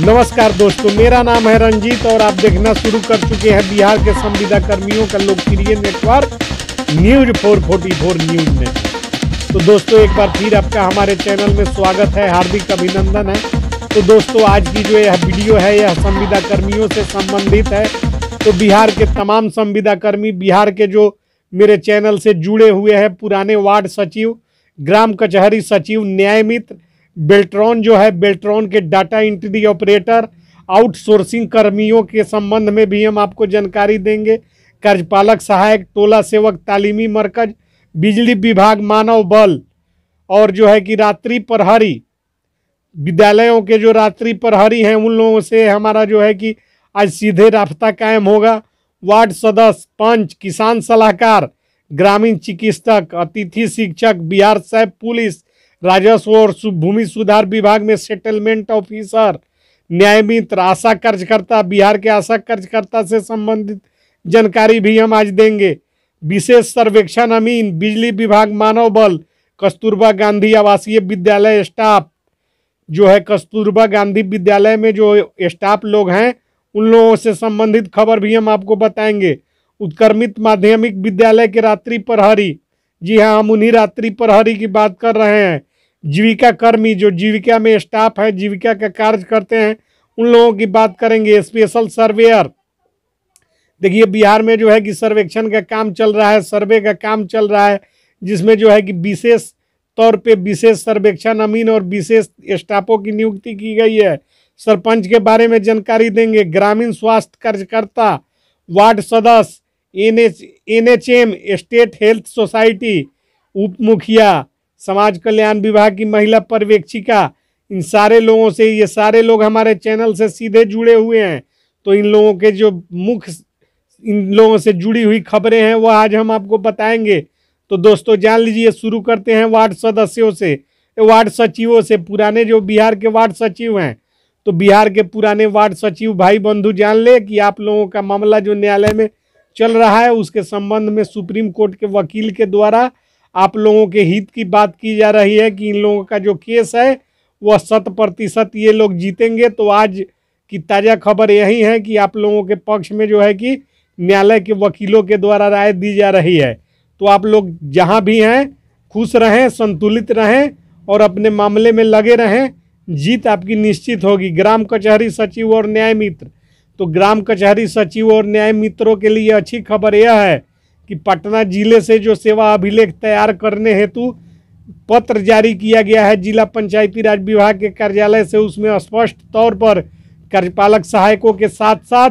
नमस्कार दोस्तों मेरा नाम है रंजीत और आप देखना शुरू कर चुके हैं बिहार के संविदा कर्मियों का लोकप्रिय network news four forty four news में तो दोस्तों एक बार फिर आपका हमारे चैनल में स्वागत है हार्दिक अभिनंदन है तो दोस्तों आज की जो यह वीडियो है यह संविदा कर्मियों से संबंधित है तो बिहार के तमाम संविदा कर्मी बिहार के जो मेरे चैनल से जुड़े हुए हैं पुराने वार्ड सचिव ग्राम कचहरी सचिव न्याय मित्र बेल्ट्रॉन जो है बेल्ट्रॉन के डाटा इंट्री ऑपरेटर आउटसोर्सिंग कर्मियों के संबंध में भी हम आपको जानकारी देंगे कार्यपालक सहायक टोला सेवक तालीमी मरकज बिजली विभाग मानव बल और जो है कि रात्रि प्रहरी विद्यालयों के जो रात्रि प्रहरी हैं उन लोगों से हमारा जो है कि आज सीधे रास्ता कायम होगा वार्ड सदस्य पंच किसान सलाहकार ग्रामीण चिकित्सक अतिथि शिक्षक बिहार साहब पुलिस राजस्व और भूमि सुधार विभाग में सेटलमेंट ऑफिसर न्यायमित्र आशा कर्जकर्ता बिहार के आशा कर्जकर्ता से संबंधित जानकारी भी हम आज देंगे विशेष सर्वेक्षण अमीन बिजली विभाग मानव बल कस्तूरबा गांधी आवासीय विद्यालय स्टाफ जो है कस्तूरबा गांधी विद्यालय में जो स्टाफ लोग हैं उन लोगों से संबंधित खबर भी हम आपको बताएंगे उत्कर्मित माध्यमिक विद्यालय के रात्रि प्रहरी जी हाँ हम उन्हीं रात्रि प्रहरी की बात कर रहे हैं जीविका कर्मी जो जीविका में स्टाफ है जीविका का कार्य करते हैं उन लोगों की बात करेंगे स्पेशल सर्वेयर देखिए बिहार में जो है कि सर्वेक्षण का काम चल रहा है सर्वे का काम चल रहा है जिसमें जो है कि विशेष तौर पे विशेष सर्वेक्षण अमीन और विशेष स्टाफों की नियुक्ति की गई है सरपंच के बारे में जानकारी देंगे ग्रामीण स्वास्थ्य कार्यकर्ता वार्ड सदस्य N H N H M state health society उप मुखिया समाज कल्याण विभाग की महिला पर्यवेक्षिका इन सारे लोगों से ये सारे लोग हमारे चैनल से सीधे जुड़े हुए हैं तो इन लोगों के जो मुख्य इन लोगों से जुड़ी हुई खबरें हैं वो आज हम आपको बताएंगे तो दोस्तों जान लीजिए शुरू करते हैं वार्ड सदस्यों से वार्ड सचिवों से पुराने जो बिहार के वार्ड सचिव हैं तो बिहार के पुराने वार्ड सचिव भाई बंधु जान ले कि आप लोगों का मामला जो न्यायालय में चल रहा है उसके संबंध में सुप्रीम कोर्ट के वकील के द्वारा आप लोगों के हित की बात की जा रही है कि इन लोगों का जो केस है वह शत प्रतिशत ये लोग जीतेंगे तो आज की ताज़ा खबर यही है कि आप लोगों के पक्ष में जो है कि न्यायालय के वकीलों के द्वारा राय दी जा रही है तो आप लोग जहाँ भी हैं खुश रहें संतुलित रहें और अपने मामले में लगे रहें जीत आपकी निश्चित होगी ग्राम कचहरी सचिव और न्याय मित्र तो ग्राम कचहरी सचिव और न्याय मित्रों के लिए अच्छी खबर यह है कि पटना जिले से जो सेवा अभिलेख तैयार करने हेतु पत्र जारी किया गया है जिला पंचायती राज विभाग के कार्यालय से उसमें स्पष्ट तौर पर कार्यपालक सहायकों के साथ साथ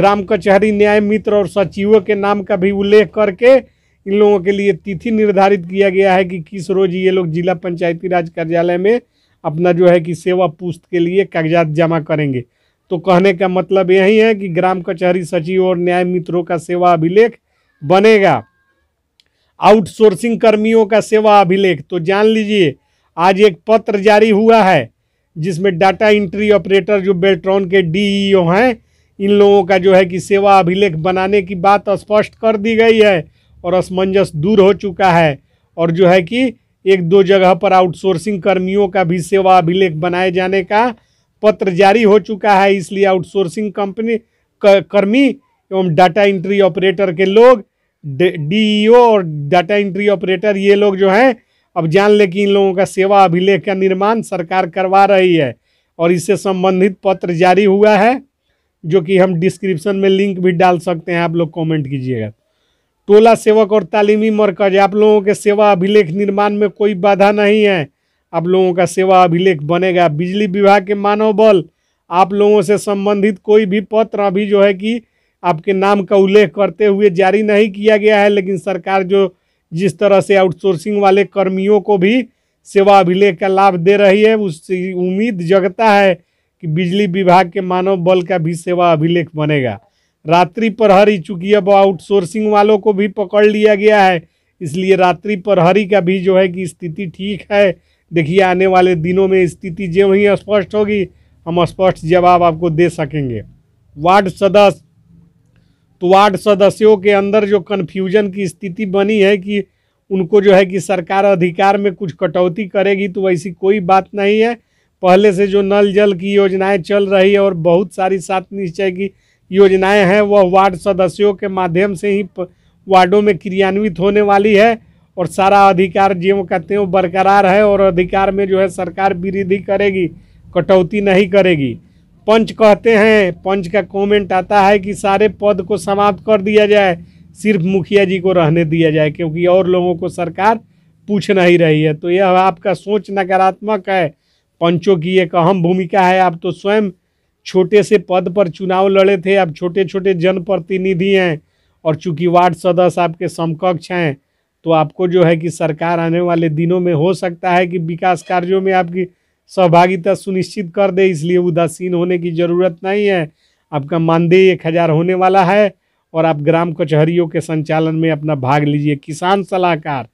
ग्राम कचहरी न्याय मित्र और सचिवों के नाम का भी उल्लेख करके इन लोगों के लिए तिथि निर्धारित किया गया है कि किस रोज ये लोग जिला पंचायती राज कार्यालय में अपना जो है कि सेवा पुस्त के लिए कागजात जमा करेंगे तो कहने का मतलब यही है कि ग्राम कचहरी सचिव और न्याय मित्रों का सेवा अभिलेख बनेगा आउटसोर्सिंग कर्मियों का सेवा अभिलेख तो जान लीजिए आज एक पत्र जारी हुआ है जिसमें डाटा इंट्री ऑपरेटर जो बेल्ट्रॉन के डीईओ हैं इन लोगों का जो है कि सेवा अभिलेख बनाने की बात स्पष्ट कर दी गई है और असमंजस दूर हो चुका है और जो है कि एक दो जगह पर आउटसोर्सिंग कर्मियों का भी सेवा अभिलेख बनाए जाने का पत्र जारी हो चुका है इसलिए आउटसोर्सिंग कंपनी कर्मी एवं डाटा इंट्री ऑपरेटर के लोग डीईओ और डाटा इंट्री ऑपरेटर ये लोग जो हैं अब जान ले कि इन लोगों का सेवा अभिलेख का निर्माण सरकार करवा रही है और इससे संबंधित पत्र जारी हुआ है जो कि हम डिस्क्रिप्शन में लिंक भी डाल सकते हैं आप लोग कमेंट कीजिएगा टोला सेवक और तालीमी मरकज आप लोगों के सेवा अभिलेख निर्माण में कोई बाधा नहीं है आप लोगों का सेवा अभिलेख बनेगा बिजली विभाग के मानव बल आप लोगों से संबंधित कोई भी पत्र अभी जो है कि आपके नाम का उल्लेख करते हुए जारी नहीं किया गया है लेकिन सरकार जो जिस तरह से आउटसोर्सिंग वाले कर्मियों को भी सेवा अभिलेख का लाभ दे रही है उससे उम्मीद जगता है कि बिजली विभाग के मानव बल का भी सेवा अभिलेख बनेगा रात्रि प्रहरी चूंकि अब आउटसोर्सिंग वालों को भी पकड़ लिया गया है इसलिए रात्रि प्रहरी का भी जो है कि स्थिति ठीक है देखिए आने वाले दिनों में स्थिति जो ही स्पष्ट होगी हम स्पष्ट जवाब आपको दे सकेंगे वार्ड सदस्य तो वार्ड सदस्यों के अंदर जो कन्फ्यूजन की स्थिति बनी है कि उनको जो है कि सरकार अधिकार में कुछ कटौती करेगी तो ऐसी कोई बात नहीं है पहले से जो नल जल की योजनाएं चल रही है और बहुत सारी सात निश्चय की योजनाएं हैं वह वार्ड सदस्यों के माध्यम से ही वार्डों में क्रियान्वित होने वाली है और सारा अधिकार कहते हैं वो बरकरार है और अधिकार में जो है सरकार वृद्धि करेगी कटौती नहीं करेगी पंच कहते हैं पंच का कमेंट आता है कि सारे पद को समाप्त कर दिया जाए सिर्फ मुखिया जी को रहने दिया जाए क्योंकि और लोगों को सरकार पूछ नहीं रही है तो यह आपका सोच नकारात्मक है पंचों की एक अहम भूमिका है आप तो स्वयं छोटे से पद पर चुनाव लड़े थे आप छोटे छोटे जनप्रतिनिधि हैं और चूंकि वार्ड सदस्य आपके समकक्ष हैं तो आपको जो है कि सरकार आने वाले दिनों में हो सकता है कि विकास कार्यों में आपकी सहभागिता सुनिश्चित कर दे इसलिए उदासीन होने की ज़रूरत नहीं है आपका मानदेय एक हज़ार होने वाला है और आप ग्राम कचहरियों के संचालन में अपना भाग लीजिए किसान सलाहकार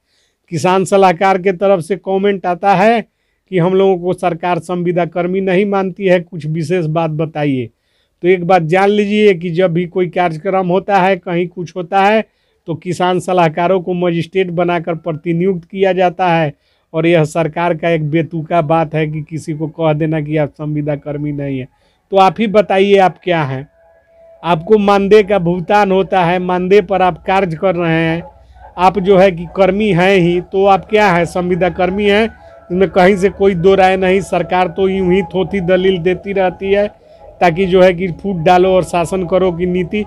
किसान सलाहकार के तरफ से कमेंट आता है कि हम लोगों को सरकार संविदा कर्मी नहीं मानती है कुछ विशेष बात बताइए तो एक बात जान लीजिए कि जब भी कोई कार्यक्रम होता है कहीं कुछ होता है तो किसान सलाहकारों को मजिस्ट्रेट बनाकर प्रतिनियुक्त किया जाता है और यह सरकार का एक बेतुका बात है कि किसी को कह देना कि आप संविदा कर्मी नहीं है तो आप ही बताइए आप क्या हैं आपको मानदेय का भुगतान होता है मानदेय पर आप कार्य कर रहे हैं आप जो है कि कर्मी हैं ही तो आप क्या हैं संविदा कर्मी हैं इसमें कहीं से कोई दो राय नहीं सरकार तो यूं ही थोथी दलील देती रहती है ताकि जो है कि फूट डालो और शासन करो की नीति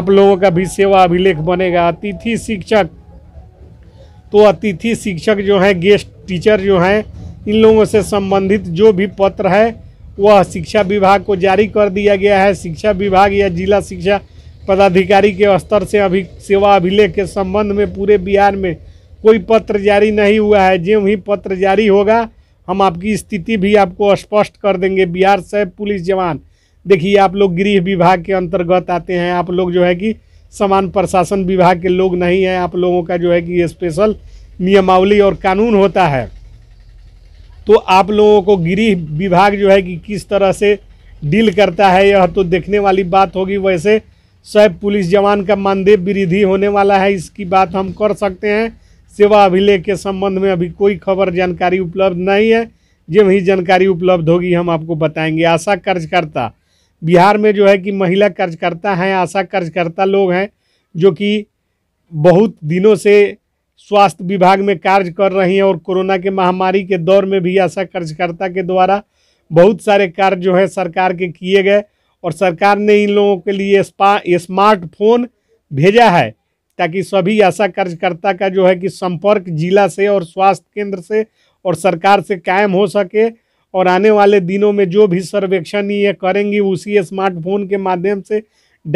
आप लोगों का भी सेवा अभिलेख बनेगा अतिथि शिक्षक तो अतिथि शिक्षक जो है गेस्ट टीचर जो हैं इन लोगों से संबंधित जो भी पत्र है वह शिक्षा विभाग को जारी कर दिया गया है शिक्षा विभाग या जिला शिक्षा पदाधिकारी के स्तर से अभी सेवा अभिलेख के संबंध में पूरे बिहार में कोई पत्र जारी नहीं हुआ है जो ही पत्र जारी होगा हम आपकी स्थिति भी आपको स्पष्ट कर देंगे बिहार से पुलिस जवान देखिए आप लोग गृह विभाग के अंतर्गत आते हैं आप लोग जो है कि समान प्रशासन विभाग के लोग नहीं हैं आप लोगों का जो है कि स्पेशल नियमावली और कानून होता है तो आप लोगों को गृह विभाग जो है कि किस तरह से डील करता है यह तो देखने वाली बात होगी वैसे सब पुलिस जवान का मानदेय वृद्धि होने वाला है इसकी बात हम कर सकते हैं सेवा अभिलेख के संबंध में अभी कोई खबर जानकारी उपलब्ध नहीं है जब ही जानकारी उपलब्ध होगी हम आपको बताएंगे आशा कार्यकर्ता बिहार में जो है कि महिला कार्यकर्ता हैं आशा कार्यकर्ता लोग हैं जो कि बहुत दिनों से स्वास्थ्य विभाग में कार्य कर रही हैं और कोरोना के महामारी के दौर में भी आशा कार्यकर्ता के द्वारा बहुत सारे कार्य जो है सरकार के किए गए और सरकार ने इन लोगों के लिए स्मार्टफोन भेजा है ताकि सभी आशा कार्यकर्ता का जो है कि संपर्क जिला से और स्वास्थ्य केंद्र से और सरकार से कायम हो सके और आने वाले दिनों में जो भी सर्वेक्षण ये करेंगी उसी स्मार्टफोन के माध्यम से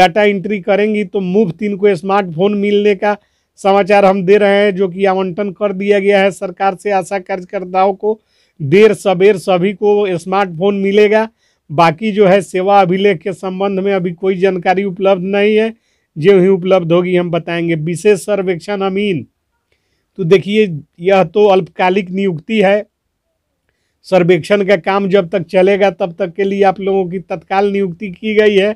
डाटा एंट्री करेंगी तो मुफ्त इनको स्मार्टफोन मिलने का समाचार हम दे रहे हैं जो कि आवंटन कर दिया गया है सरकार से आशा कार्यकर्ताओं को देर सवेर सभी को स्मार्टफोन मिलेगा बाकी जो है सेवा अभिलेख के संबंध में अभी कोई जानकारी उपलब्ध नहीं है जो ही उपलब्ध होगी हम बताएंगे विशेष सर्वेक्षण अमीन तो देखिए यह तो अल्पकालिक नियुक्ति है सर्वेक्षण का काम जब तक चलेगा तब तक के लिए आप लोगों की तत्काल नियुक्ति की गई है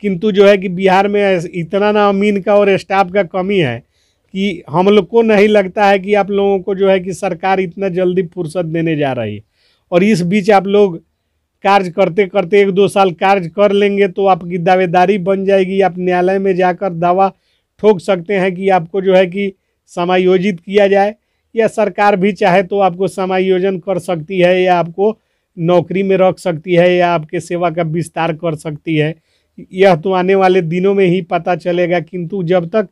किंतु जो है कि बिहार में इतना ना अमीन का और स्टाफ का कमी है कि हम लोग को नहीं लगता है कि आप लोगों को जो है कि सरकार इतना जल्दी फुर्सत देने जा रही है और इस बीच आप लोग कार्य करते करते एक दो साल कार्य कर लेंगे तो आपकी दावेदारी बन जाएगी आप न्यायालय में जाकर दावा ठोक सकते हैं कि आपको जो है कि समायोजित किया जाए या सरकार भी चाहे तो आपको समायोजन कर सकती है या आपको नौकरी में रख सकती है या आपके सेवा का विस्तार कर सकती है यह तो आने वाले दिनों में ही पता चलेगा किंतु जब तक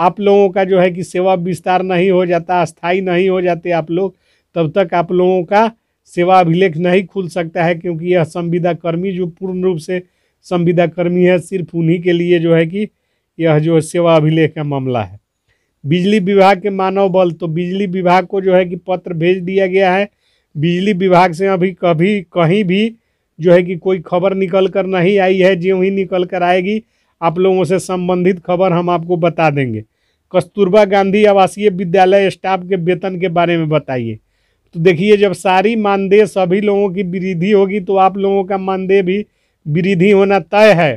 आप लोगों का जो है कि सेवा विस्तार नहीं हो जाता स्थायी नहीं हो जाते आप लोग तब तक आप लोगों का सेवा अभिलेख नहीं खुल सकता है क्योंकि यह संविदा कर्मी जो पूर्ण रूप से संविदा कर्मी है सिर्फ उन्हीं के लिए जो है कि यह जो सेवा अभिलेख का मामला है बिजली विभाग के मानव बल तो बिजली विभाग को जो है कि पत्र भेज दिया गया है बिजली विभाग से अभी कभी कहीं भी जो है कि कोई खबर निकल कर नहीं आई है जो ही निकल कर आएगी आप लोगों से संबंधित खबर हम आपको बता देंगे कस्तूरबा गांधी आवासीय विद्यालय स्टाफ के वेतन के बारे में बताइए तो देखिए जब सारी मानदेय सभी लोगों की वृद्धि होगी तो आप लोगों का मानदेय भी वृद्धि होना तय है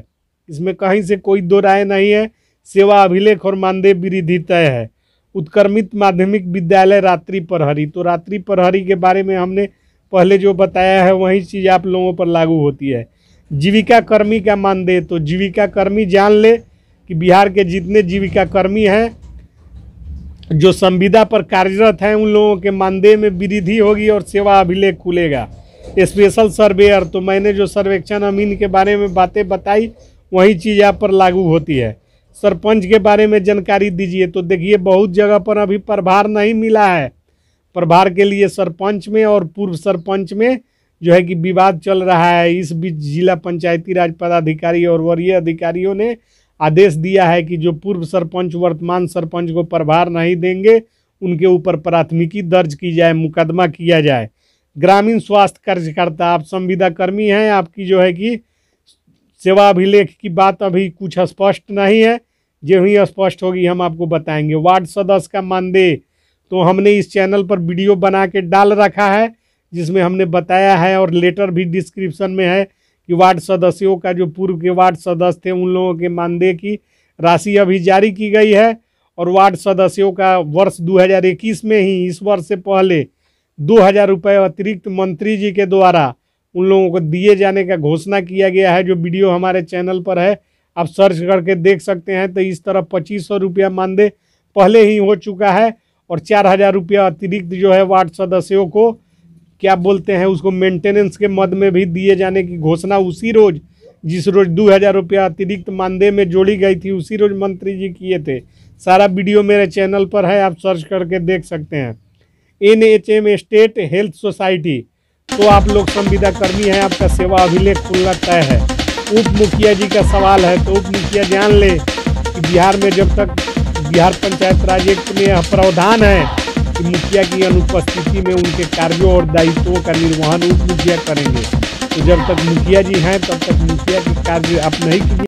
इसमें कहीं से कोई दो राय नहीं है सेवा अभिलेख और मानदेय वृद्धि तय है उत्क्रमित माध्यमिक विद्यालय रात्रि प्रहरी तो रात्रि प्रहरी के बारे में हमने पहले जो बताया है वही चीज़ आप लोगों पर लागू होती है जीविका कर्मी का मानदेय तो जीविका कर्मी जान ले कि बिहार के जितने जीविका कर्मी हैं जो संविदा पर कार्यरत हैं उन लोगों के मानदेय में वृद्धि होगी और सेवा अभिलेख खुलेगा स्पेशल सर्वेयर तो मैंने जो सर्वेक्षण अमीन के बारे में बातें बताई वही चीज़ यहाँ पर लागू होती है सरपंच के बारे में जानकारी दीजिए तो देखिए बहुत जगह पर अभी प्रभार नहीं मिला है प्रभार के लिए सरपंच में और पूर्व सरपंच में जो है कि विवाद चल रहा है इस बीच जिला पंचायती राज पदाधिकारी और वरीय अधिकारियों ने आदेश दिया है कि जो पूर्व सरपंच वर्तमान सरपंच को प्रभार नहीं देंगे उनके ऊपर प्राथमिकी दर्ज की जाए मुकदमा किया जाए ग्रामीण स्वास्थ्य कार्यकर्ता आप संविदा कर्मी हैं आपकी जो है कि सेवा अभिलेख की बात अभी कुछ स्पष्ट नहीं है जो ही स्पष्ट होगी हम आपको बताएंगे वार्ड सदस्य का मानदेय तो हमने इस चैनल पर वीडियो बना के डाल रखा है जिसमें हमने बताया है और लेटर भी डिस्क्रिप्शन में है कि वार्ड सदस्यों का जो पूर्व के वार्ड सदस्य थे उन लोगों के मानदेय की राशि अभी जारी की गई है और वार्ड सदस्यों का वर्ष 2021 में ही इस वर्ष से पहले दो हज़ार रुपये अतिरिक्त मंत्री जी के द्वारा उन लोगों को दिए जाने का घोषणा किया गया है जो वीडियो हमारे चैनल पर है आप सर्च करके देख सकते हैं तो इस तरह पच्चीस सौ रुपया मानदेय पहले ही हो चुका है और चार हज़ार रुपया अतिरिक्त जो है वार्ड सदस्यों को क्या बोलते हैं उसको मेंटेनेंस के मद में भी दिए जाने की घोषणा उसी रोज़ जिस रोज़ दो हज़ार रुपया अतिरिक्त मानदेय में जोड़ी गई थी उसी रोज़ मंत्री जी किए थे सारा वीडियो मेरे चैनल पर है आप सर्च करके देख सकते हैं N H M state health society तो आप लोग संविदा कर्मी हैं आपका सेवा अभिलेख खुलना तय है उप मुखिया जी का सवाल है तो उप मुखिया जान ले कि बिहार में जब तक बिहार पंचायत राज एक्ट में यह प्रावधान है कि मुखिया की अनुपस्थिति में उनके कार्यों और दायित्वों का निर्वहन उप मुखिया करेंगे तो जब तक मुखिया जी हैं तब तक मुखिया के कार्य आप नहीं कीजिए